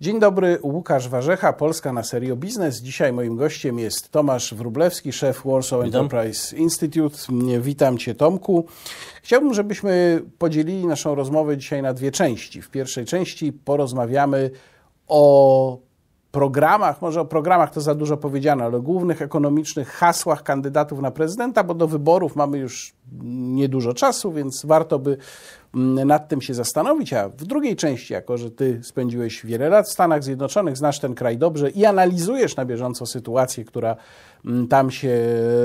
Dzień dobry, Łukasz Warzecha, Polska na Serio Biznes. Dzisiaj moim gościem jest Tomasz Wrublewski, szef Warsaw Witam. Enterprise Institute. Witam Cię, Tomku. Chciałbym, żebyśmy podzielili naszą rozmowę dzisiaj na dwie części. W pierwszej części porozmawiamy o programach, może o programach to za dużo powiedziane, ale o głównych ekonomicznych hasłach kandydatów na prezydenta, bo do wyborów mamy już niedużo czasu, więc warto by mm, nad tym się zastanowić, a w drugiej części, jako że ty spędziłeś wiele lat w Stanach Zjednoczonych, znasz ten kraj dobrze i analizujesz na bieżąco sytuację, która mm, tam się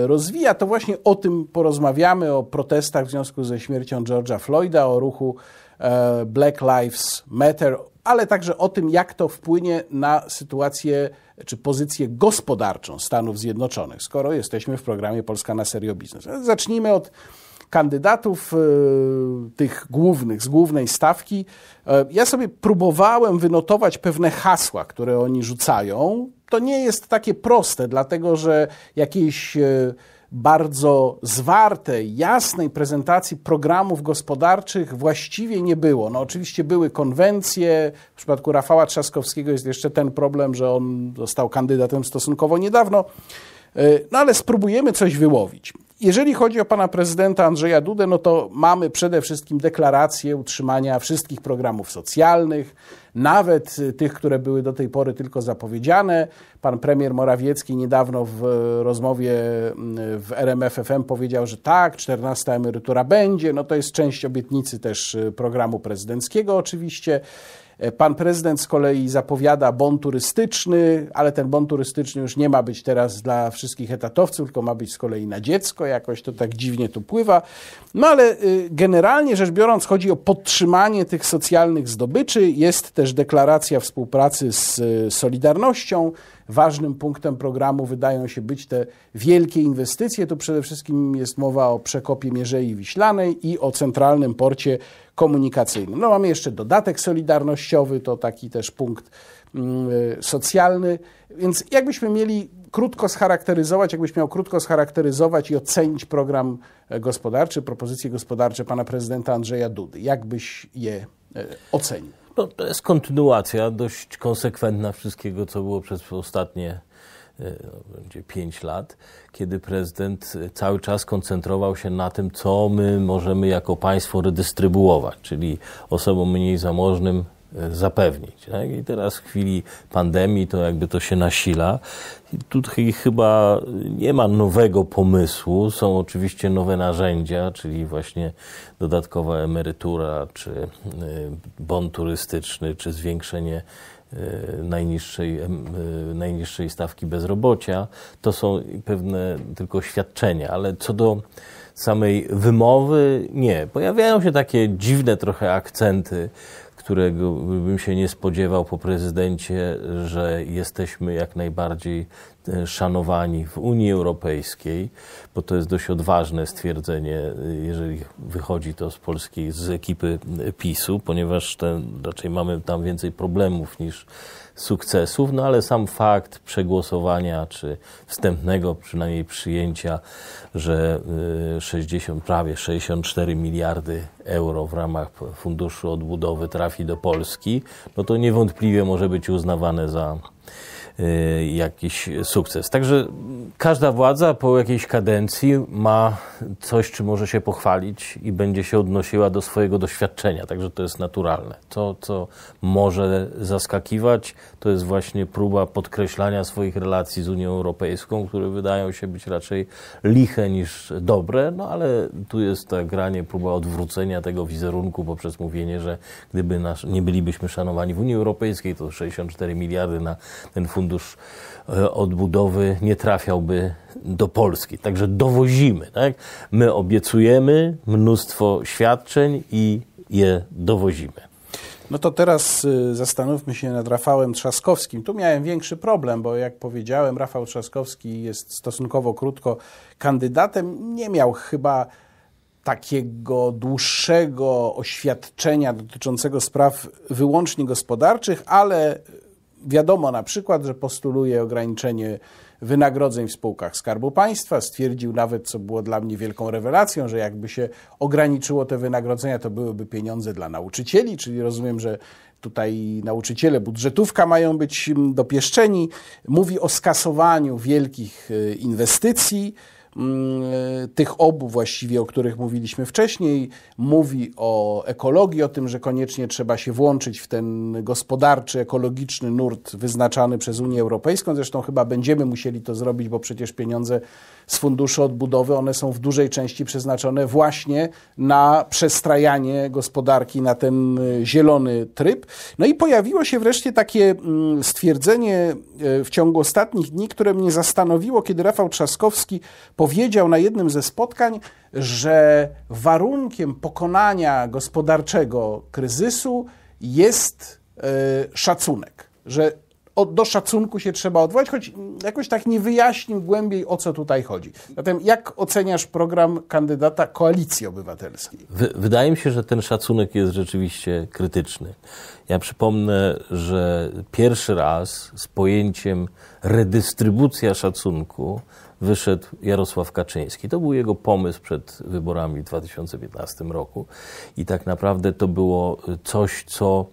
rozwija, to właśnie o tym porozmawiamy, o protestach w związku ze śmiercią George'a Floyda, o ruchu e, Black Lives Matter, ale także o tym, jak to wpłynie na sytuację czy pozycję gospodarczą Stanów Zjednoczonych, skoro jesteśmy w programie Polska na Serio Biznes. Zacznijmy od kandydatów e, tych głównych, z głównej stawki. E, ja sobie próbowałem wynotować pewne hasła, które oni rzucają. To nie jest takie proste, dlatego że jakieś e, bardzo zwartej, jasnej prezentacji programów gospodarczych właściwie nie było. No oczywiście były konwencje, w przypadku Rafała Trzaskowskiego jest jeszcze ten problem, że on został kandydatem stosunkowo niedawno, e, no ale spróbujemy coś wyłowić. Jeżeli chodzi o pana prezydenta Andrzeja Dudę, no to mamy przede wszystkim deklarację utrzymania wszystkich programów socjalnych, nawet y, tych, które były do tej pory tylko zapowiedziane. Pan premier Morawiecki niedawno w rozmowie mm, w RMF FM powiedział, że tak, 14 emerytura będzie. No to jest część obietnicy też y, programu prezydenckiego oczywiście. E, pan prezydent z kolei zapowiada bon turystyczny, ale ten bon turystyczny już nie ma być teraz dla wszystkich etatowców, tylko ma być z kolei na dziecko, jakoś to tak dziwnie tu pływa. No ale y, generalnie rzecz biorąc, chodzi o podtrzymanie tych socjalnych zdobyczy. Jest też deklaracja współpracy z y, Solidarnością ważnym punktem programu wydają się być te wielkie inwestycje. Tu przede wszystkim jest mowa o przekopie Mierzei Wiślanej i o centralnym porcie komunikacyjnym. No mamy jeszcze dodatek solidarnościowy, to taki też punkt mm, e, socjalny. Więc jakbyśmy mieli krótko scharakteryzować, jakbyś miał krótko scharakteryzować i ocenić program e, gospodarczy, propozycje gospodarcze pana prezydenta Andrzeja Dudy, jak byś je e, ocenił? No, to jest kontynuacja dość konsekwentna wszystkiego, co było przez ostatnie e, no, będzie 5 lat, kiedy prezydent e, cały czas koncentrował się na tym, co my możemy jako państwo redystrybuować, czyli osobom mniej zamożnym E, zapewnić. Tak? I teraz w chwili pandemii to jakby to się nasila. I tutaj chyba nie ma nowego pomysłu. Są oczywiście nowe narzędzia, czyli właśnie dodatkowa emerytura, czy e, bon turystyczny, czy zwiększenie e, najniższej, najniższej stawki bezrobocia. To są pewne tylko świadczenia, ale co do samej wymowy, nie. Pojawiają się takie dziwne trochę akcenty którego bym się nie spodziewał po prezydencie, że jesteśmy jak najbardziej E, szanowani w Unii Europejskiej, bo to jest dość odważne stwierdzenie, e, jeżeli wychodzi to z polskiej, z ekipy e, PiSu, ponieważ ten, raczej mamy tam więcej problemów niż sukcesów, no ale sam fakt przegłosowania, czy wstępnego przynajmniej przyjęcia, że 60, prawie 64 miliardy euro w ramach Funduszu Odbudowy trafi do Polski, no to niewątpliwie może być uznawane za Y, jakiś sukces. Także każda władza po jakiejś kadencji ma coś, czym może się pochwalić i będzie się odnosiła do swojego doświadczenia, także to jest naturalne. To, co może zaskakiwać, to jest właśnie próba podkreślania swoich relacji z Unią Europejską, które wydają się być raczej liche niż dobre, no ale tu jest ta granie, próba odwrócenia tego wizerunku poprzez mówienie, że gdyby nas, nie bylibyśmy szanowani w Unii Europejskiej, to 64 miliardy na ten fundusz fundusz e, odbudowy nie trafiałby do Polski. Także dowozimy. Tak? My obiecujemy mnóstwo świadczeń i je dowozimy. No to teraz y, zastanówmy się nad Rafałem Trzaskowskim. Tu miałem większy problem, bo jak powiedziałem, Rafał Trzaskowski jest stosunkowo krótko kandydatem. Nie miał chyba takiego dłuższego oświadczenia dotyczącego spraw wyłącznie gospodarczych, ale Wiadomo na przykład, że postuluje ograniczenie wynagrodzeń w spółkach Skarbu Państwa. Stwierdził nawet, co było dla mnie wielką rewelacją, że jakby się ograniczyło te wynagrodzenia, to byłyby pieniądze dla nauczycieli, czyli rozumiem, że tutaj nauczyciele, budżetówka mają być mm, dopieszczeni. Mówi o skasowaniu wielkich y, inwestycji Mm, e, tych obu właściwie, o których mówiliśmy wcześniej. Mówi o ekologii, o tym, że koniecznie trzeba się włączyć w ten gospodarczy, ekologiczny nurt wyznaczany przez Unię Europejską. Zresztą chyba będziemy musieli to zrobić, bo przecież pieniądze z funduszu odbudowy, one są w dużej części przeznaczone właśnie na przestrajanie gospodarki na ten y, zielony tryb. No i pojawiło się wreszcie takie mm, stwierdzenie e, w ciągu ostatnich dni, które mnie zastanowiło, kiedy Rafał Trzaskowski powiedział na jednym ze spotkań, że warunkiem pokonania gospodarczego kryzysu jest e, szacunek, że od, do szacunku się trzeba odwołać, choć jakoś tak nie wyjaśnił głębiej, o co tutaj chodzi. Zatem jak oceniasz program kandydata Koalicji Obywatelskiej? W, wydaje mi się, że ten szacunek jest rzeczywiście krytyczny. Ja przypomnę, że pierwszy raz z pojęciem redystrybucja szacunku wyszedł Jarosław Kaczyński. To był jego pomysł przed wyborami w 2015 roku i tak naprawdę to było coś, co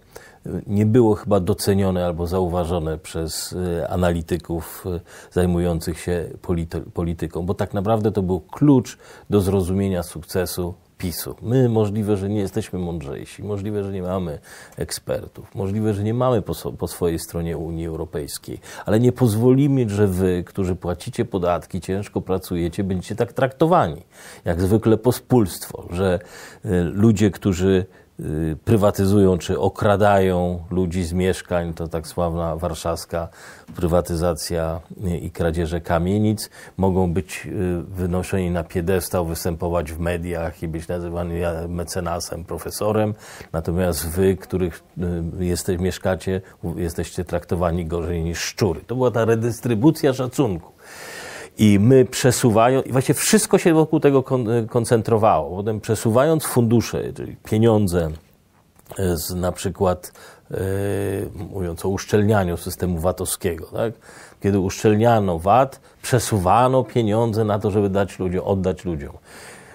nie było chyba docenione albo zauważone przez y, analityków y, zajmujących się polity polityką, bo tak naprawdę to był klucz do zrozumienia sukcesu PiSu. My możliwe, że nie jesteśmy mądrzejsi, możliwe, że nie mamy ekspertów, możliwe, że nie mamy po, so, po, swojej stronie Unii Europejskiej, ale nie pozwolimy, że wy, którzy płacicie podatki, ciężko pracujecie, będziecie tak traktowani. Jak zwykle pospólstwo, że y, ludzie, którzy Y, prywatyzują czy okradają ludzi z mieszkań, to tak sławna warszawska prywatyzacja i kradzieże kamienic, mogą być y, wynoszeni na piedestał, występować w mediach i być nazywani e, mecenasem, profesorem, natomiast wy, których y, jesteście mieszkacie, jesteście traktowani gorzej niż szczury. To była ta redystrybucja szacunku. I my przesuwając, i właśnie wszystko się wokół tego kon koncentrowało. Potem przesuwając fundusze, czyli pieniądze e, z na przykład, yy, mówiąc o uszczelnianiu systemu VAT-owskiego, tak? kiedy uszczelniano VAT, przesuwano pieniądze na to, żeby dać ludziom, oddać ludziom.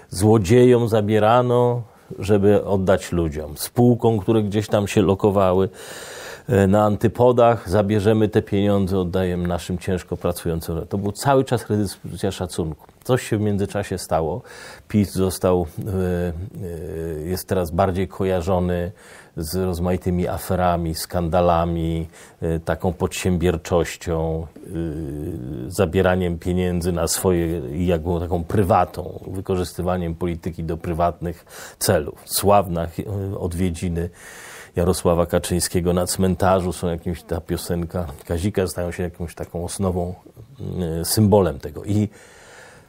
Złodziejom zabierano, żeby oddać ludziom. Spółkom, które gdzieś tam się lokowały. E, na antypodach, zabierzemy te pieniądze, oddajemy naszym ciężko pracującym. To był cały czas kredyt szacunku. Coś się w międzyczasie stało. PiS został, e, e, jest teraz bardziej kojarzony z rozmaitymi aferami, skandalami, taką podsiębierczością, zabieraniem pieniędzy na swoje, jakby taką prywatą, wykorzystywaniem polityki do prywatnych celów. Sławna odwiedziny Jarosława Kaczyńskiego na cmentarzu, są jakimś ta piosenka Kazika, stają się jakąś taką osnową, y, symbolem tego. I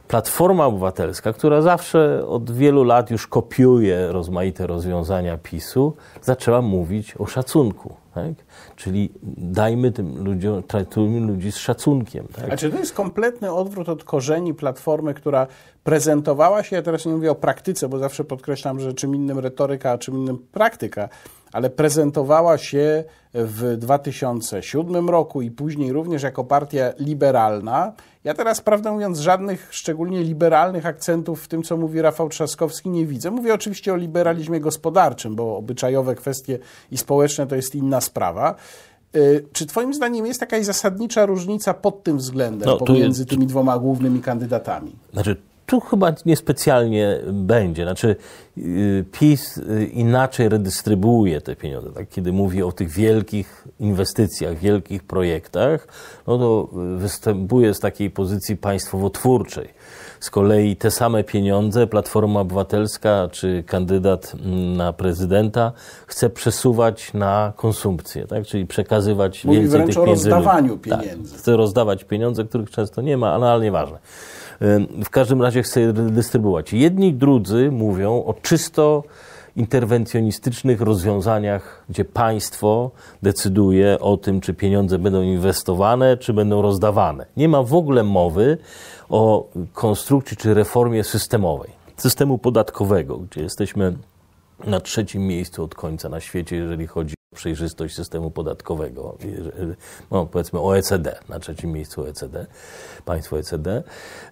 Platforma Obywatelska, która zawsze od wielu lat już kopiuje rozmaite rozwiązania PiSu, zaczęła mówić o szacunku. Tak? Czyli dajmy tym ludziom, traktujmy ludzi z szacunkiem. Tak? A czy to jest kompletny odwrót od korzeni platformy, która prezentowała się, ja teraz nie mówię o praktyce, bo zawsze podkreślam, że czym innym retoryka, a czym innym praktyka ale prezentowała się w 2007 roku i później również jako partia liberalna. Ja teraz, prawdę mówiąc, żadnych szczególnie liberalnych akcentów w tym, co mówi Rafał Trzaskowski, nie widzę. Mówię oczywiście o liberalizmie gospodarczym, bo obyczajowe kwestie i społeczne to jest inna sprawa. Y, czy Twoim zdaniem jest jakaś zasadnicza różnica pod tym względem no, pomiędzy tymi dwoma głównymi kandydatami? Znaczy, tu chyba niespecjalnie będzie. Znaczy, Y, PiS y, inaczej redystrybuuje te pieniądze. Tak? Kiedy mówi o tych wielkich inwestycjach, wielkich projektach, no to y, występuje z takiej pozycji państwowotwórczej. Z kolei te same pieniądze Platforma Obywatelska czy kandydat mm, na prezydenta chce przesuwać na konsumpcję, tak? czyli przekazywać Mówi więcej wręcz tych o pieniędzy. rozdawaniu tak, pieniędzy. Tak, chce rozdawać pieniądze, których często nie ma, ale, ale nieważne. W każdym razie chce je dystrybuować. Jedni i drudzy mówią o czysto interwencjonistycznych rozwiązaniach, gdzie państwo decyduje o tym, czy pieniądze będą inwestowane, czy będą rozdawane. Nie ma w ogóle mowy o konstrukcji czy reformie systemowej, systemu podatkowego, gdzie jesteśmy na trzecim miejscu od końca na świecie, jeżeli chodzi przejrzystość systemu podatkowego, no powiedzmy OECD, na trzecim miejscu OECD, państwo OECD,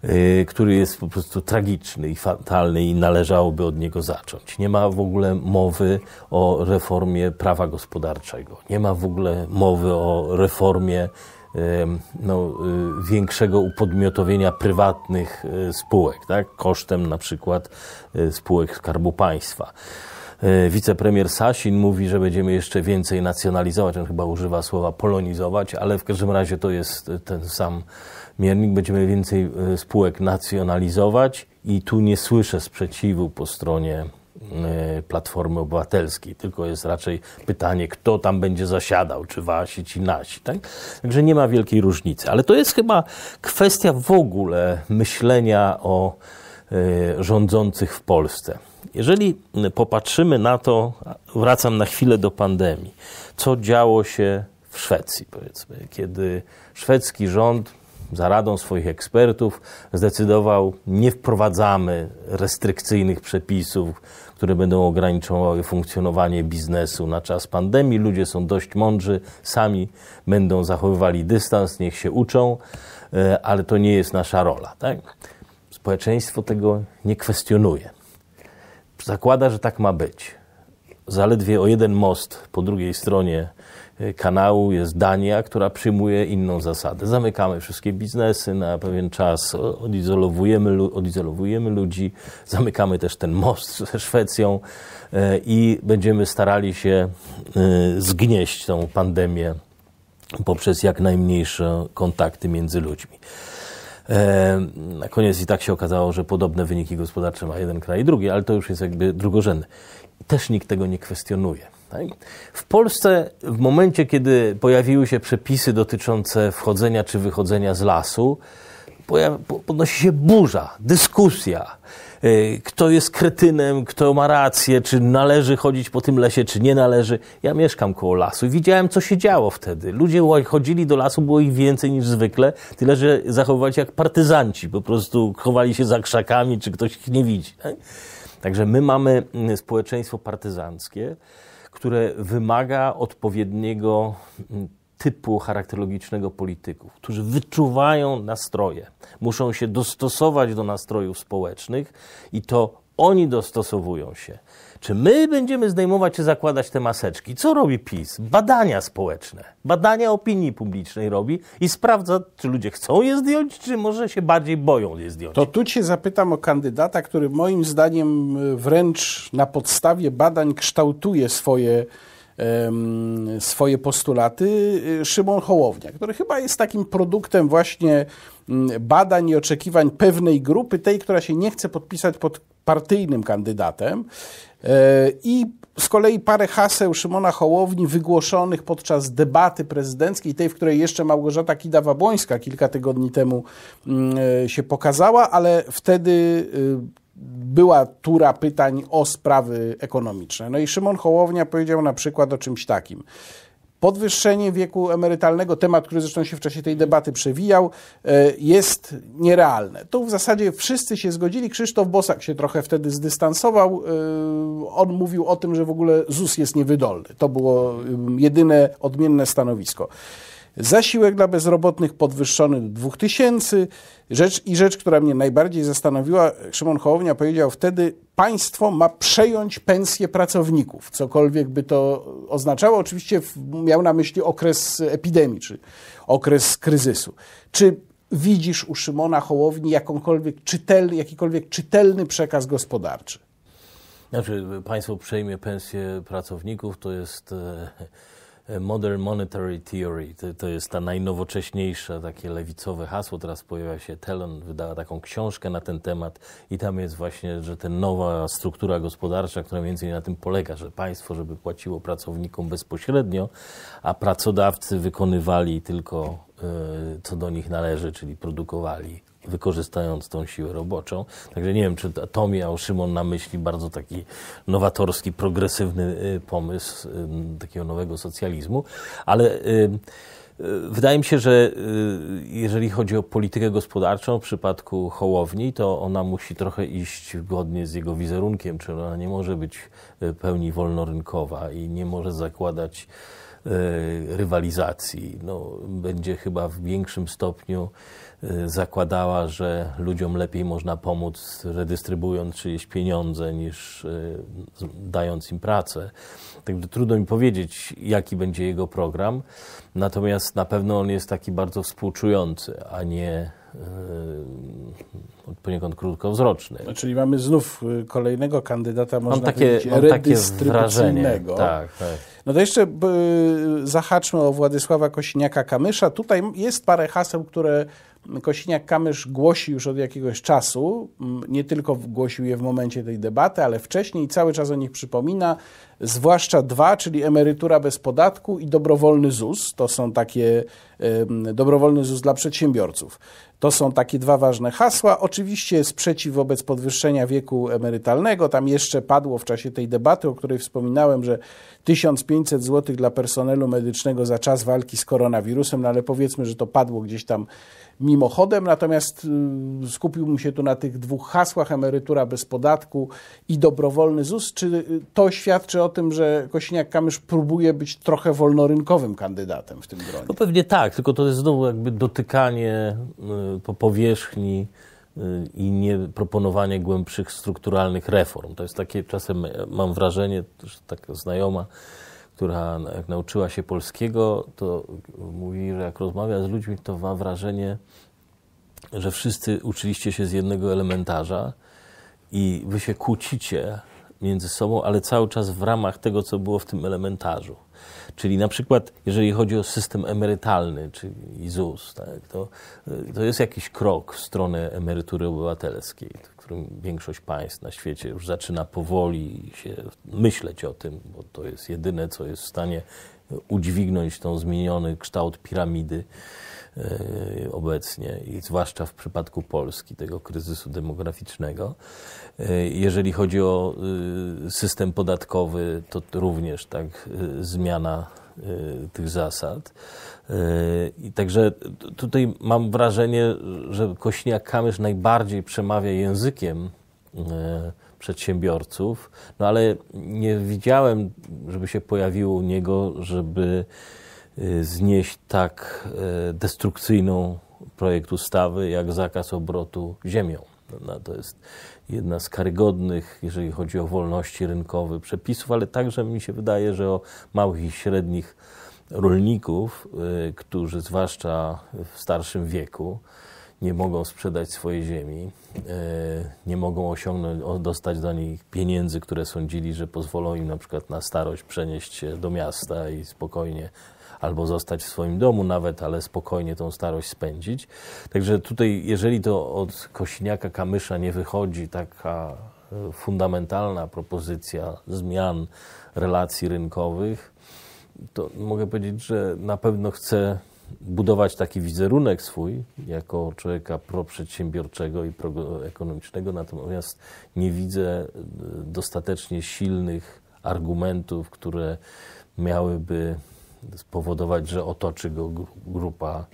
y, który jest po prostu tragiczny i fatalny i należałoby od niego zacząć. Nie ma w ogóle mowy o reformie prawa gospodarczego, nie ma w ogóle mowy o reformie no, y, większego upodmiotowienia prywatnych y, spółek, tak? kosztem na przykład spółek Skarbu Państwa. E, wicepremier Sasin mówi, że będziemy jeszcze więcej nacjonalizować. On chyba używa słowa polonizować, ale w każdym razie to jest ten sam miernik. Będziemy więcej e, spółek nacjonalizować i tu nie słyszę sprzeciwu po stronie e, Platformy Obywatelskiej, tylko jest raczej pytanie, kto tam będzie zasiadał, czy wasi, czy nasi. Tak? Także nie ma wielkiej różnicy. Ale to jest chyba kwestia w ogóle myślenia o rządzących w Polsce. Jeżeli popatrzymy na to, wracam na chwilę do pandemii, co działo się w Szwecji, powiedzmy, kiedy szwedzki rząd za radą swoich ekspertów zdecydował, nie wprowadzamy restrykcyjnych przepisów, które będą ograniczały funkcjonowanie biznesu na czas pandemii. Ludzie są dość mądrzy, sami będą zachowywali dystans, niech się uczą, e, ale to nie jest nasza rola. Tak? Społeczeństwo tego nie kwestionuje zakłada, że tak ma być. Zaledwie o jeden most po drugiej stronie e, kanału jest Dania, która przyjmuje inną zasadę. Zamykamy wszystkie biznesy na pewien czas, odizolowujemy, odizolowujemy ludzi, zamykamy też ten most ze Szwecją e, i będziemy starali się e, zgnieść tą pandemię poprzez jak najmniejsze kontakty między ludźmi. E, na koniec i tak się okazało, że podobne wyniki gospodarcze ma jeden kraj i drugi, ale to już jest jakby drugorzędne. Też nikt tego nie kwestionuje. Tak? W Polsce w momencie, kiedy pojawiły się przepisy dotyczące wchodzenia czy wychodzenia z lasu, podnosi się burza, dyskusja. Y, kto jest kretynem, kto ma rację, czy należy chodzić po tym lesie, czy nie należy. Ja mieszkam koło lasu i widziałem, co się działo wtedy. Ludzie chodzili do lasu, było ich więcej niż zwykle, tyle że zachowywali się jak partyzanci, po prostu chowali się za krzakami, czy ktoś ich nie widzi. Tak? Także my mamy mm, społeczeństwo partyzanckie, które wymaga odpowiedniego mm, typu charakterologicznego polityków, którzy wyczuwają nastroje, muszą się dostosować do nastrojów społecznych i to oni dostosowują się. Czy my będziemy zdejmować czy zakładać te maseczki? Co robi PiS? Badania społeczne, badania opinii publicznej robi i sprawdza, czy ludzie chcą je zdjąć, czy może się bardziej boją je zdjąć. To tu cię zapytam o kandydata, który moim zdaniem e, wręcz na podstawie badań kształtuje swoje swoje postulaty y, Szymon Hołownia, który chyba jest takim produktem właśnie mm, badań i oczekiwań pewnej grupy, tej, która się nie chce podpisać pod partyjnym kandydatem. E, I z kolei parę haseł Szymona Hołowni wygłoszonych podczas debaty prezydenckiej, tej, w której jeszcze Małgorzata Kidawa-Błońska kilka tygodni temu mm, e, się pokazała, ale wtedy y, była tura pytań o sprawy ekonomiczne. No i Szymon Hołownia powiedział na przykład o czymś takim. Podwyższenie wieku emerytalnego, temat, który zresztą się w czasie tej debaty przewijał, e, jest nierealne. Tu w zasadzie wszyscy się zgodzili. Krzysztof Bosak się trochę wtedy zdystansował. E, on mówił o tym, że w ogóle ZUS jest niewydolny. To było jedyne odmienne stanowisko. Zasiłek dla bezrobotnych podwyższony do 2000. Rzecz, I rzecz, która mnie najbardziej zastanowiła, Szymon Hołownia powiedział wtedy, państwo ma przejąć pensję pracowników, cokolwiek by to oznaczało. Oczywiście miał na myśli okres epidemii, czy okres kryzysu. Czy widzisz u Szymona Hołowni jakąkolwiek czytelny, jakikolwiek czytelny przekaz gospodarczy? Znaczy, państwo przejmie pensję pracowników, to jest... E Modern Monetary Theory, to, to, jest ta najnowocześniejsza, takie lewicowe hasło, teraz pojawia się Telon, wydała taką książkę na ten temat i tam jest właśnie, że ta nowa struktura gospodarcza, która między innymi na tym polega, że państwo, żeby płaciło pracownikom bezpośrednio, a pracodawcy wykonywali tylko e, co do nich należy, czyli produkowali wykorzystając tą siłę roboczą. Także nie wiem, czy to miał Szymon na myśli bardzo taki nowatorski, progresywny y, pomysł y, takiego nowego socjalizmu, ale y, Wydaje mi się, że jeżeli chodzi o politykę gospodarczą w przypadku Hołowni, to ona musi trochę iść zgodnie z jego wizerunkiem, czyli ona nie może być pełni wolnorynkowa i nie może zakładać E, rywalizacji. No, będzie chyba w większym stopniu e, zakładała, że ludziom lepiej można pomóc redystrybując czyjeś pieniądze niż e, dając im pracę. Także trudno mi powiedzieć, jaki będzie jego program. Natomiast na pewno on jest taki bardzo współczujący, a nie Yy, poniekąd krótkowzroczny. No, czyli mamy znów y, kolejnego kandydata, można mam takie, powiedzieć, mam takie wrażenie. Tak, tak. No to jeszcze y, zahaczmy o Władysława Kosiniaka-Kamysza. Tutaj jest parę haseł, które Kosiniak-Kamysz głosi już od jakiegoś czasu. Mm, nie tylko głosił je w momencie tej debaty, ale wcześniej cały czas o nich przypomina. Zwłaszcza dwa, czyli emerytura bez podatku i dobrowolny ZUS. To są takie dobrowolny ZUS dla przedsiębiorców. To są takie dwa ważne hasła. Oczywiście sprzeciw wobec podwyższenia wieku emerytalnego. Tam jeszcze padło w czasie tej debaty, o której wspominałem, że 1500 zł dla personelu medycznego za czas walki z koronawirusem, no ale powiedzmy, że to padło gdzieś tam mimochodem, natomiast y, skupiłbym się tu na tych dwóch hasłach, emerytura bez podatku i dobrowolny ZUS. Czy y, to świadczy o tym, że kośniak kamysz próbuje być trochę wolnorynkowym kandydatem w tym gronie? No pewnie tak, tylko to jest znowu jakby dotykanie y, po powierzchni i nie proponowanie głębszych strukturalnych reform. To jest takie, czasem e, mam wrażenie, że taka znajoma, która jak nauczyła się polskiego, to mówi, że jak rozmawia z ludźmi, to ma wrażenie, że wszyscy uczyliście się z jednego elementarza i wy się kłócicie między sobą, ale cały czas w ramach tego, co było w tym elementarzu. Czyli na przykład, jeżeli chodzi o system emerytalny, czyli ZUS, tak, to, to jest jakiś krok w stronę emerytury obywatelskiej którym większość państw na świecie już zaczyna powoli się myśleć o tym, bo to jest jedyne, co jest w stanie udźwignąć tą zmieniony kształt piramidy e, obecnie i zwłaszcza w przypadku Polski, tego kryzysu demograficznego. E, jeżeli chodzi o e, system podatkowy, to również tak zmiana Y, tych zasad. Y, I także tutaj mam wrażenie, że Kośniak-Kamysz najbardziej przemawia językiem y, przedsiębiorców, no ale nie widziałem, żeby się pojawiło u niego, żeby znieść tak destrukcyjną projekt ustawy jak zakaz obrotu ziemią. Prawda? To jest jedna z karygodnych, jeżeli chodzi o wolności rynkowe przepisów, ale także mi się wydaje, że o małych i średnich rolników, y, którzy zwłaszcza w starszym wieku nie mogą sprzedać swojej ziemi, y, nie mogą osiągnąć, dostać do nich pieniędzy, które sądzili, że pozwolą im na przykład na starość przenieść się do miasta i spokojnie albo zostać w swoim domu nawet, ale spokojnie tą starość spędzić. Także tutaj, jeżeli to od Kosiniaka Kamysza nie wychodzi taka e, fundamentalna propozycja zmian relacji rynkowych, to mogę powiedzieć, że na pewno chcę budować taki wizerunek swój jako człowieka proprzedsiębiorczego i proekonomicznego, natomiast nie widzę e, dostatecznie silnych argumentów, które miałyby spowodować, że otoczy go grupa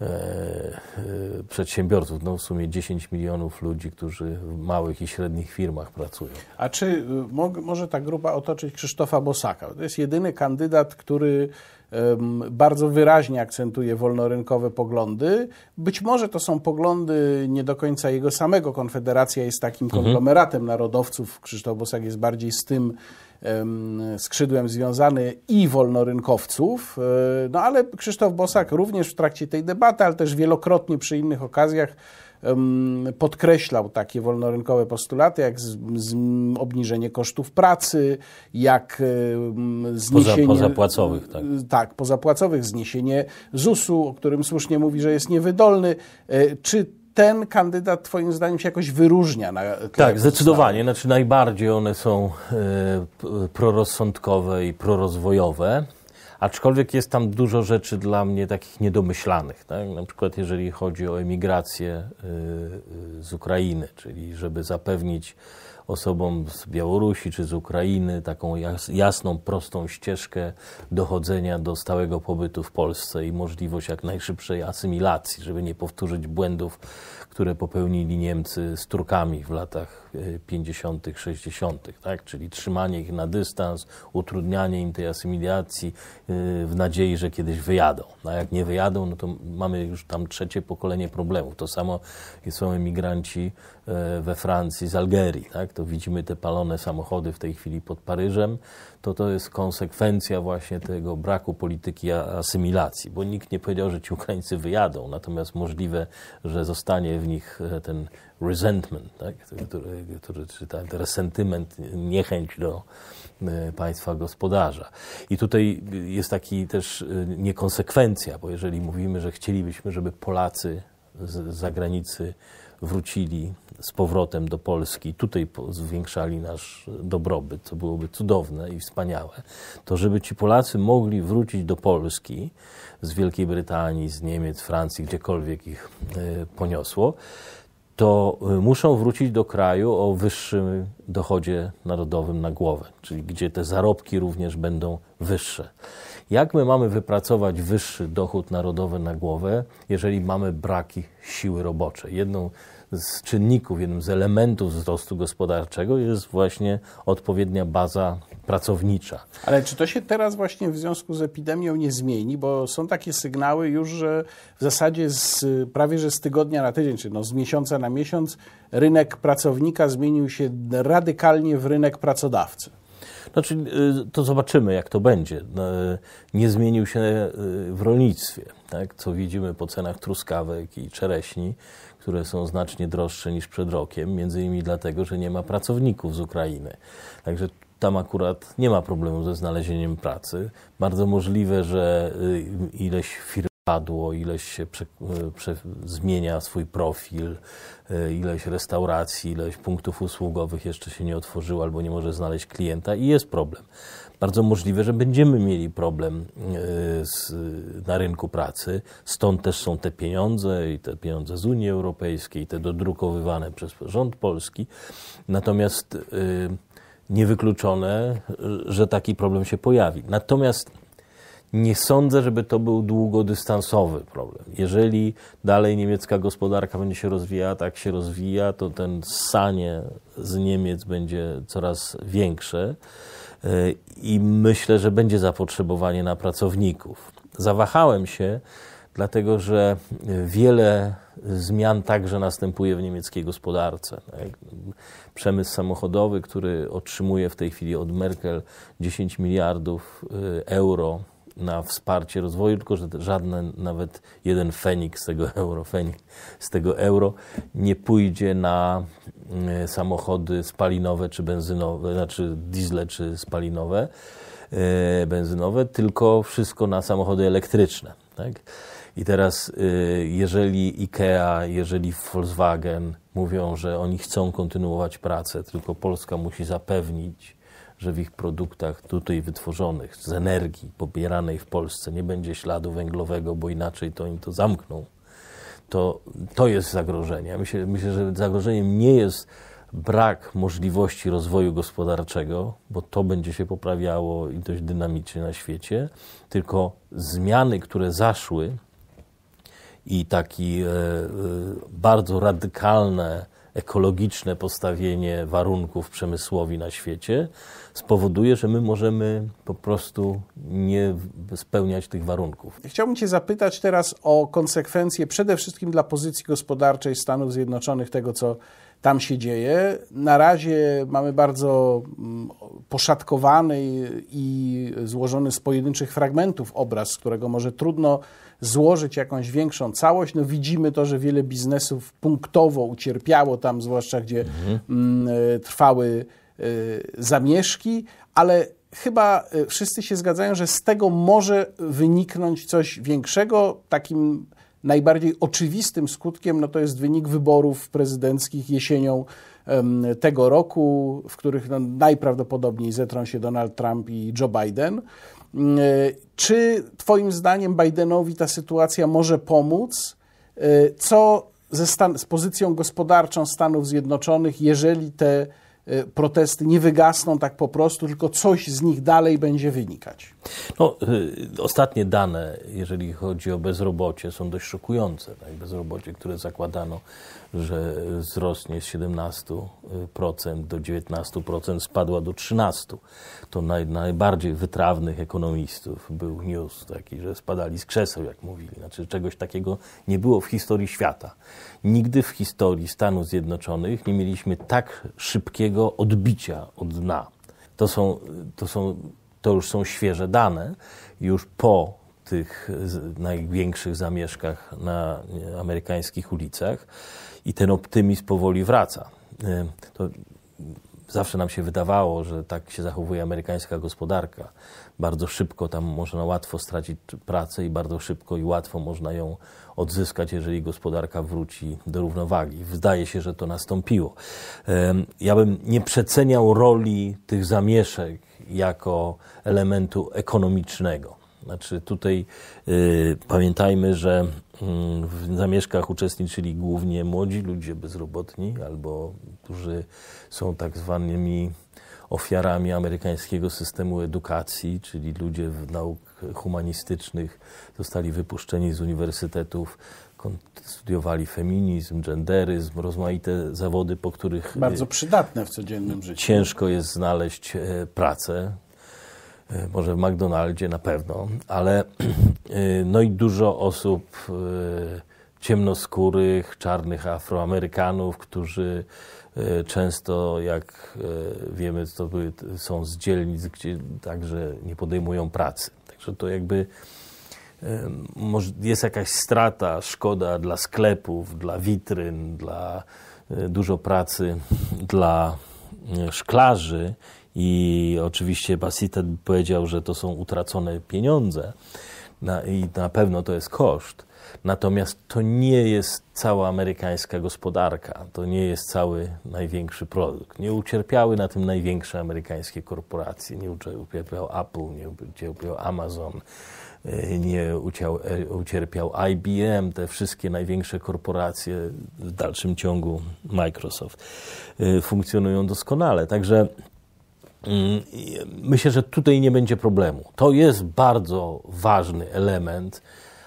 e, e, przedsiębiorców, no w sumie 10 milionów ludzi, którzy w małych i średnich firmach pracują. A czy y, może ta grupa otoczyć Krzysztofa Bosaka? To jest jedyny kandydat, który bardzo wyraźnie akcentuje wolnorynkowe poglądy. Być może to są poglądy nie do końca jego samego. Konfederacja jest takim mhm. konglomeratem narodowców. Krzysztof Bosak jest bardziej z tym skrzydłem związany i wolnorynkowców, e, no ale Krzysztof Bosak również w trakcie tej debaty, ale też wielokrotnie przy innych okazjach podkreślał takie wolnorynkowe postulaty, jak z, z obniżenie kosztów pracy, jak zniesienie... pozapłacowych, tak. Tak, pozapłacowych, zniesienie ZUS-u, o którym słusznie mówi, że jest niewydolny, e, czy ten kandydat Twoim zdaniem się jakoś wyróżnia? Na tak, zdecydowanie. Znaczy najbardziej one są e, prorozsądkowe i prorozwojowe. Aczkolwiek jest tam dużo rzeczy dla mnie takich niedomyślanych. Tak? Na przykład jeżeli chodzi o emigrację y, y, z Ukrainy, czyli żeby zapewnić osobom z Białorusi czy z Ukrainy taką jasną, prostą ścieżkę dochodzenia do stałego pobytu w Polsce i możliwość jak najszybszej asymilacji, żeby nie powtórzyć błędów, które popełnili Niemcy z Turkami w latach 50., y, 60., tak? czyli trzymanie ich na dystans, utrudnianie im tej asymilacji, Y, w nadziei, że kiedyś wyjadą. No, a jak nie wyjadą, no to mamy już tam trzecie pokolenie problemów. To samo są emigranci E, we Francji z Algierii, tak? to widzimy te palone samochody w tej chwili pod Paryżem, to to jest konsekwencja właśnie tego braku polityki asymilacji, bo nikt nie powiedział, że ci Ukraińcy wyjadą, natomiast możliwe, że zostanie w nich e, ten resentment, tak? który, który, czyta, ten resentyment, niechęć do e, państwa gospodarza. I tutaj jest taki też niekonsekwencja, bo jeżeli mówimy, że chcielibyśmy, żeby Polacy z zagranicy wrócili z powrotem do Polski, tutaj zwiększali nasz dobrobyt, co byłoby cudowne i wspaniałe, to żeby ci Polacy mogli wrócić do Polski z Wielkiej Brytanii, z Niemiec, Francji, gdziekolwiek ich e, poniosło, to e, muszą wrócić do kraju o wyższym dochodzie narodowym na głowę, czyli gdzie te zarobki również będą wyższe. Jak my mamy wypracować wyższy dochód narodowy na głowę, jeżeli mamy braki siły roboczej? Jedną z czynników, jednym z elementów wzrostu gospodarczego jest właśnie odpowiednia baza pracownicza. Ale czy to się teraz właśnie w związku z epidemią nie zmieni? Bo są takie sygnały już, że w zasadzie z, prawie że z tygodnia na tydzień, czy no z miesiąca na miesiąc rynek pracownika zmienił się radykalnie w rynek pracodawcy. Znaczy, to zobaczymy, jak to będzie. No, y, nie zmienił się y, w rolnictwie, tak? co widzimy po cenach truskawek i czereśni, które są znacznie droższe niż przed rokiem, między innymi dlatego, że nie ma pracowników z Ukrainy. Także tam akurat nie ma problemu ze znalezieniem pracy. Bardzo możliwe, że y, ileś firm padło, ileś się prze, e, prze, zmienia swój profil, e, ileś restauracji, ileś punktów usługowych jeszcze się nie otworzyło albo nie może znaleźć klienta i jest problem. Bardzo możliwe, że będziemy mieli problem e, z, na rynku pracy, stąd też są te pieniądze i te pieniądze z Unii Europejskiej, te dodrukowywane przez rząd polski. Natomiast niewykluczone, że taki problem się pojawi. Natomiast nie sądzę, żeby to był długodystansowy problem. Jeżeli dalej niemiecka gospodarka będzie się rozwijała, tak się rozwija, to ten sanie z Niemiec będzie coraz większe e, i myślę, że będzie zapotrzebowanie na pracowników. Zawahałem się, dlatego że e, wiele zmian także następuje w niemieckiej gospodarce. No, przemysł samochodowy, który otrzymuje w tej chwili od Merkel 10 miliardów e, euro na wsparcie rozwoju, tylko że żadne nawet jeden fenik z tego euro, fenik z tego euro nie pójdzie na e, samochody spalinowe czy benzynowe, znaczy diesle czy spalinowe, e, benzynowe, tylko wszystko na samochody elektryczne. Tak? I teraz, e, jeżeli IKEA, jeżeli Volkswagen mówią, że oni chcą kontynuować pracę, tylko Polska musi zapewnić że w ich produktach tutaj wytworzonych z energii pobieranej w Polsce nie będzie śladu węglowego, bo inaczej to im to zamkną, to, to jest zagrożenie. Myślę, myślę, że zagrożeniem nie jest brak możliwości rozwoju gospodarczego, bo to będzie się poprawiało i dość dynamicznie na świecie, tylko zmiany, które zaszły i taki e, e bardzo radykalne ekologiczne postawienie warunków przemysłowi na świecie spowoduje, że my możemy po prostu nie spełniać tych warunków. Chciałbym Cię zapytać teraz o konsekwencje przede wszystkim dla pozycji gospodarczej Stanów Zjednoczonych tego, co tam się dzieje. Na razie mamy bardzo mm, poszatkowany i złożony z pojedynczych fragmentów obraz, z którego może trudno złożyć jakąś większą całość. No widzimy to, że wiele biznesów punktowo ucierpiało tam, zwłaszcza gdzie mhm. Mm, e, trwały e, zamieszki, ale chyba e, wszyscy się zgadzają, że z tego może wyniknąć coś większego. Takim najbardziej oczywistym skutkiem no to jest wynik wyborów prezydenckich jesienią tego roku, w których no najprawdopodobniej zetrą się Donald Trump i Joe Biden. Mm, e, czy Twoim zdaniem Bidenowi ta sytuacja może pomóc? E, co ze stan- z pozycją gospodarczą Stanów Zjednoczonych, jeżeli te e, protesty nie wygasną tak po prostu, tylko coś z nich dalej będzie wynikać. No, ostatnie dane, jeżeli chodzi o bezrobocie, są dość szokujące. Tak? Bezrobocie, które zakładano że wzrosnie z 17% do 19%, spadła do 13%. To naj, najbardziej wytrawnych ekonomistów był news taki, że spadali z krzeseł, jak mówili. Znaczy czegoś takiego nie było w historii świata. Nigdy w historii Stanów Zjednoczonych nie mieliśmy tak szybkiego odbicia od dna. To, są, to, są, to już są świeże dane. Już po tych największych zamieszkach na amerykańskich ulicach i ten optymizm powoli wraca. E, to zawsze nam się wydawało, że tak się zachowuje amerykańska gospodarka. Bardzo szybko tam można łatwo stracić pracę i bardzo szybko i łatwo można ją odzyskać, jeżeli gospodarka wróci do równowagi. Zdaje się, że to nastąpiło. E, ja bym nie przeceniał roli tych zamieszek jako elementu ekonomicznego. Znaczy tutaj y, pamiętajmy, że y, w zamieszkach uczestniczyli głównie młodzi ludzie bezrobotni albo którzy są tak zwanymi ofiarami amerykańskiego systemu edukacji, czyli ludzie w nauk humanistycznych zostali wypuszczeni z uniwersytetów, studiowali feminizm, genderyzm, rozmaite zawody, po których bardzo y, przydatne w codziennym życiu. Ciężko jest znaleźć e, pracę. E, może w McDonaldzie na pewno, ale e, no i dużo osób e, ciemnoskórych, czarnych Afroamerykanów, którzy często, jak wiemy, to były, są z dzielnic, gdzie także nie podejmują pracy. Także to jakby jest jakaś strata, szkoda dla sklepów, dla witryn, dla dużo pracy dla szklarzy i oczywiście Basitet powiedział, że to są utracone pieniądze na, i na pewno to jest koszt. Natomiast to nie jest cała amerykańska gospodarka, to nie jest cały największy produkt. Nie ucierpiały na tym największe amerykańskie korporacje. Nie ucierpiał Apple, nie ucierpiał Amazon, y, nie e, ucierpiał IBM, te wszystkie największe korporacje w dalszym ciągu Microsoft y, funkcjonują doskonale. Także Mm, myślę, że tutaj nie będzie problemu. To jest bardzo ważny element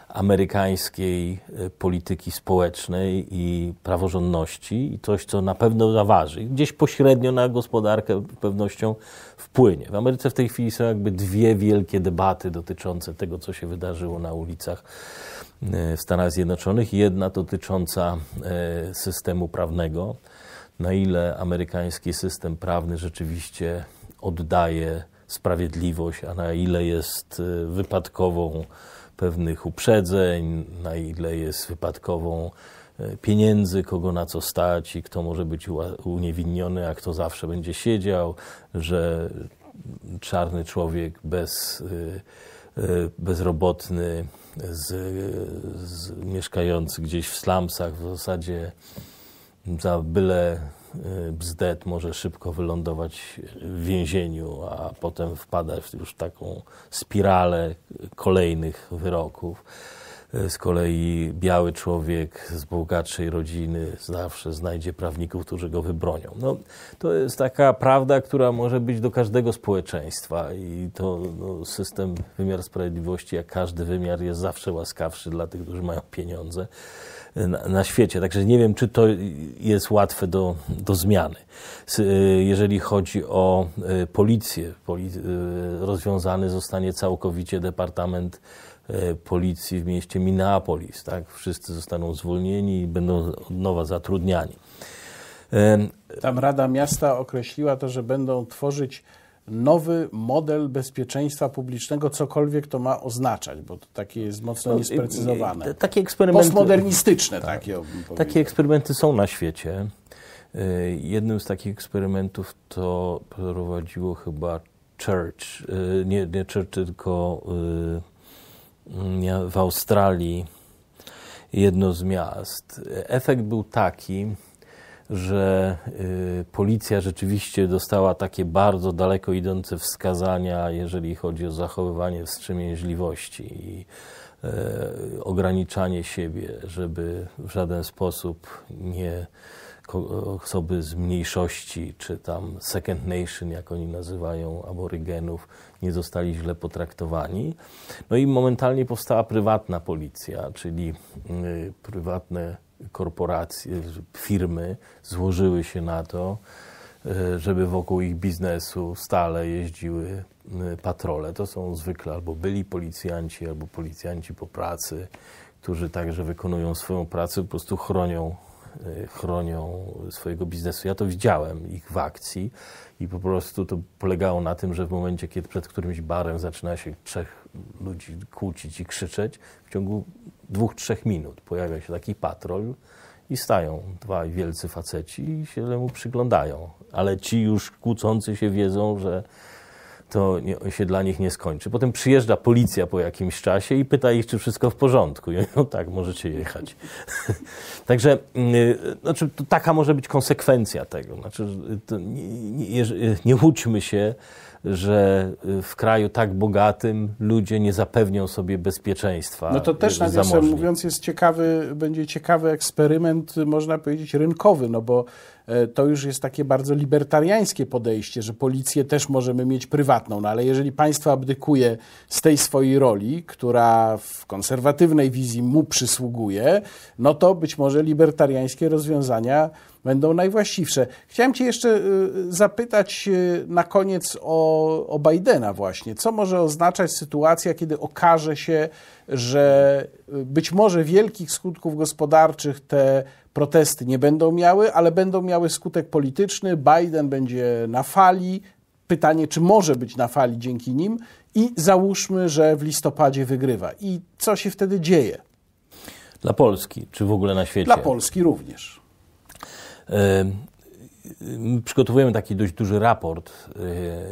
amerykańskiej y, polityki społecznej i praworządności i coś, co na pewno zaważy. Gdzieś pośrednio na gospodarkę pewnością wpłynie. W Ameryce w tej chwili są jakby dwie wielkie debaty dotyczące tego, co się wydarzyło na ulicach y, w Stanach Zjednoczonych. Jedna dotycząca y, systemu prawnego, na ile amerykański system prawny rzeczywiście oddaje sprawiedliwość, a na ile jest y, wypadkową pewnych uprzedzeń, na ile jest wypadkową y, pieniędzy, kogo na co stać i kto może być uniewinniony, a kto zawsze będzie siedział, że czarny człowiek bez, y, bezrobotny, z, z mieszkający gdzieś w slumsach w zasadzie za byle Y, bzdet może szybko wylądować w więzieniu, a potem wpadać już w taką spiralę kolejnych wyroków. Y, z kolei biały człowiek z bogatszej rodziny zawsze znajdzie prawników, którzy go wybronią. No, to jest taka prawda, która może być do każdego społeczeństwa i to no, system wymiar sprawiedliwości, jak każdy wymiar, jest zawsze łaskawszy dla tych, którzy mają pieniądze na, na świecie. Także nie wiem, czy to jest łatwe do, do zmiany. Y, jeżeli chodzi o y, policję, y, rozwiązany zostanie całkowicie Departament Policji w mieście Minneapolis. Tak? Wszyscy zostaną zwolnieni i będą od nowa zatrudniani. Tam Rada Miasta określiła to, że będą tworzyć nowy model bezpieczeństwa publicznego, cokolwiek to ma oznaczać, bo to takie jest mocno no, niesprecyzowane. Takie eksperymenty, Postmodernistyczne tak, takie, Takie eksperymenty są na świecie. Y, jednym z takich eksperymentów to prowadziło chyba Church, y, nie, nie Church, tylko y, w Australii jedno z miast. Efekt był taki, że y, policja rzeczywiście dostała takie bardzo daleko idące wskazania, jeżeli chodzi o zachowywanie wstrzemięźliwości i y, ograniczanie siebie, żeby w żaden sposób nie osoby z mniejszości, czy tam second nation, jak oni nazywają aborygenów, nie zostali źle potraktowani. No i momentalnie powstała prywatna policja, czyli y, prywatne korporacje, firmy złożyły się na to, e, żeby wokół ich biznesu stale jeździły e, patrole. To są zwykle albo byli policjanci, albo policjanci po pracy, którzy także wykonują swoją pracę, po prostu chronią Y, chronią swojego biznesu. Ja to widziałem ich w akcji i po prostu to polegało na tym, że w momencie, kiedy przed którymś barem zaczyna się trzech ludzi kłócić i krzyczeć, w ciągu dwóch, trzech minut pojawia się taki patrol i stają dwaj wielcy faceci i się temu przyglądają. Ale ci już kłócący się wiedzą, że to się dla nich nie skończy. Potem przyjeżdża policja po jakimś czasie i pyta ich, czy wszystko w porządku. I no tak, możecie jechać. Także mm, y, znaczy, taka może być konsekwencja tego. Znaczy, y, nie, nie, y, nie łudźmy się, że w kraju tak bogatym ludzie nie zapewnią sobie bezpieczeństwa. No to też nawiasem mówiąc jest ciekawy, będzie ciekawy eksperyment, można powiedzieć, rynkowy, no bo E, to już jest takie bardzo libertariańskie podejście, że policję też możemy mieć prywatną, no ale jeżeli państwo abdykuje z tej swojej roli, która w konserwatywnej wizji mu przysługuje, no to być może libertariańskie rozwiązania będą najwłaściwsze. Chciałem Cię jeszcze y, zapytać y, na koniec o, o Bidena właśnie. Co może oznaczać sytuacja, kiedy okaże się, że y, być może wielkich skutków gospodarczych te protesty nie będą miały, ale będą miały skutek polityczny. Biden będzie na fali. Pytanie, czy może być na fali dzięki nim, i załóżmy, że w listopadzie wygrywa. I co się wtedy dzieje? Dla Polski, czy w ogóle na świecie? Dla Polski również. przygotowujemy taki dość duży raport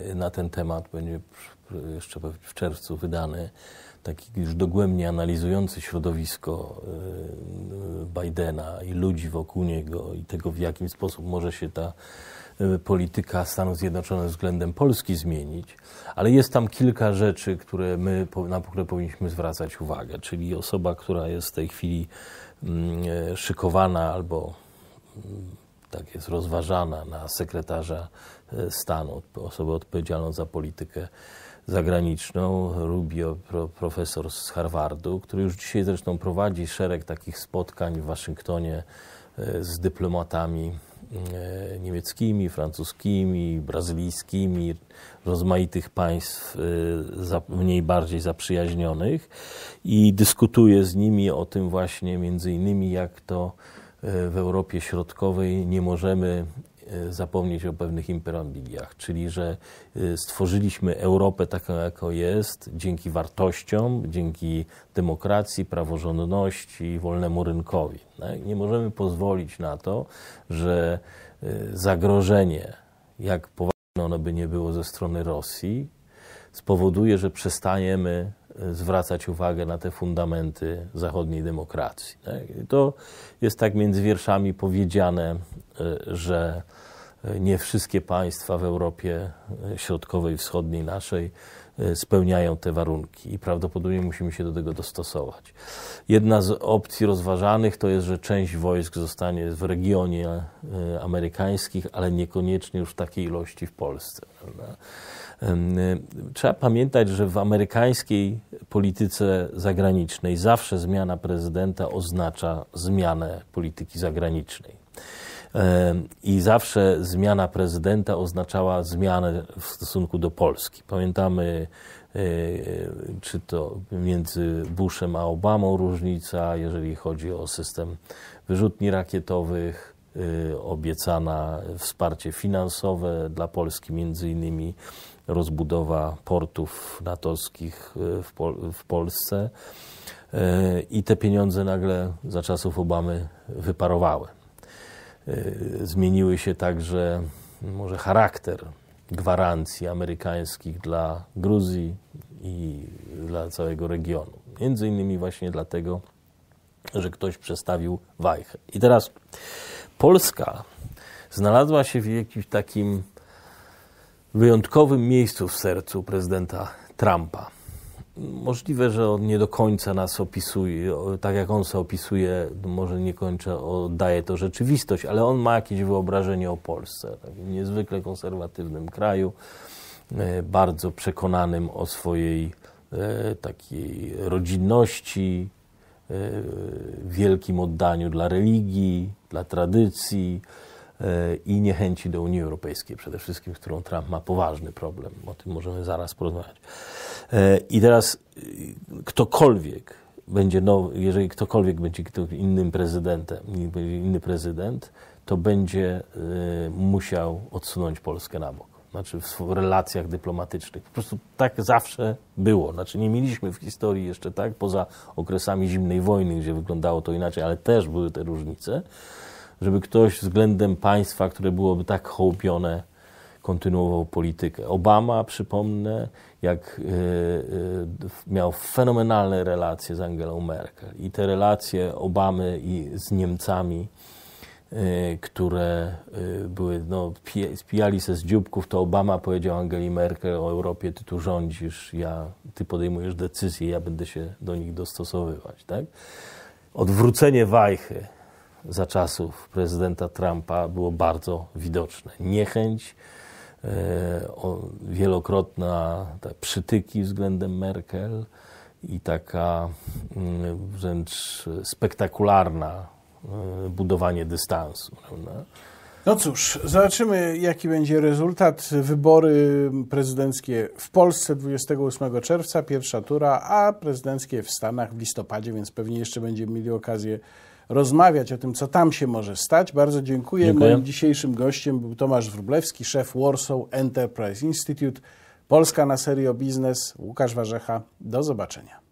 e, na ten temat. Będzie jeszcze w czerwcu wydany taki już dogłębnie analizujący środowisko y, y, Bidena i ludzi wokół niego i tego, w jaki sposób może się ta y, polityka Stanów Zjednoczonych względem Polski zmienić, ale jest tam kilka rzeczy, które my, na które powinniśmy zwracać uwagę, czyli osoba, która jest w tej chwili mm, e, szykowana albo mm, tak jest rozważana na sekretarza e, stanu, osobę odpowiedzialną za politykę zagraniczną, Rubio, pro, profesor z Harvardu, który już dzisiaj zresztą prowadzi szereg takich spotkań w Waszyngtonie e, z dyplomatami e, niemieckimi, francuskimi, brazylijskimi, rozmaitych państw e, mniej bardziej zaprzyjaźnionych i dyskutuje z nimi o tym właśnie między innymi jak to w Europie Środkowej nie możemy E, zapomnieć o pewnych imperabiliach, czyli że e, stworzyliśmy Europę taką, jaką jest, dzięki wartościom, dzięki demokracji, praworządności, i wolnemu rynkowi. No nie możemy pozwolić na to, że e, zagrożenie, jak poważne ono by nie było ze strony Rosji, spowoduje, że przestaniemy E, zwracać uwagę na te fundamenty zachodniej demokracji. Tak? To jest tak między wierszami powiedziane, e, że e, nie wszystkie państwa w Europie Środkowej, Wschodniej naszej Y, spełniają te warunki i prawdopodobnie musimy się do tego dostosować. Jedna z opcji rozważanych to jest, że część wojsk zostanie w regionie y, amerykańskich, ale niekoniecznie już w takiej ilości w Polsce. Prawda? Y, trzeba pamiętać, że w amerykańskiej polityce zagranicznej zawsze zmiana prezydenta oznacza zmianę polityki zagranicznej. I zawsze zmiana prezydenta oznaczała zmianę w stosunku do Polski. Pamiętamy, e, czy to między Bushem a Obamą różnica, jeżeli chodzi o system wyrzutni rakietowych, e, obiecana wsparcie finansowe dla Polski, między innymi rozbudowa portów natowskich e, w, Pol w Polsce. I te pieniądze nagle za czasów Obamy wyparowały. Y, zmieniły się także może charakter gwarancji amerykańskich dla Gruzji i dla całego regionu. Między innymi właśnie dlatego, że ktoś przestawił wajchę. I teraz Polska znalazła się w jakimś takim wyjątkowym miejscu w sercu prezydenta Trumpa. Możliwe, że on nie do końca nas opisuje, tak jak on se opisuje, no może nie kończę, oddaje to rzeczywistość, ale on ma jakieś wyobrażenie o Polsce, takim niezwykle konserwatywnym kraju, e, bardzo przekonanym o swojej e, takiej rodzinności, e, wielkim oddaniu dla religii, dla tradycji, E, i niechęci do Unii Europejskiej przede wszystkim, z którą Trump ma poważny problem. O tym możemy zaraz porozmawiać. E, I teraz e, ktokolwiek będzie nowy, jeżeli ktokolwiek będzie innym prezydentem, inny prezydent, to będzie musiał odsunąć Polskę na bok znaczy w relacjach dyplomatycznych. Po prostu tak zawsze było. Znaczy nie mieliśmy w historii jeszcze tak, poza okresami zimnej wojny, gdzie wyglądało to inaczej, ale też były te różnice żeby ktoś względem państwa, które byłoby tak hołpione, kontynuował politykę. Obama, przypomnę, jak e, e, miał fenomenalne relacje z Angelą Merkel i te relacje Obamy i z Niemcami, e, które były, no, spijali się z dzióbków, to Obama powiedział Angeli Merkel o Europie, ty tu rządzisz, ja, ty podejmujesz decyzje, ja będę się do nich dostosowywać, tak? Odwrócenie wajchy za czasów prezydenta Trumpa było bardzo widoczne. Niechęć, e, wielokrotna przytyki względem Merkel i taka mm, wręcz spektakularna e, budowanie dystansu. Prawda? No cóż, zobaczymy, jaki będzie rezultat. Wybory prezydenckie w Polsce 28 czerwca, pierwsza tura, a prezydenckie w Stanach w listopadzie, więc pewnie jeszcze będziemy mieli okazję rozmawiać o tym, co tam się może stać. Bardzo dziękuję. dziękuję. Moim dzisiejszym gościem był Tomasz Wrublewski, szef Warsaw Enterprise Institute. Polska na serio biznes. Łukasz Warzecha. Do zobaczenia.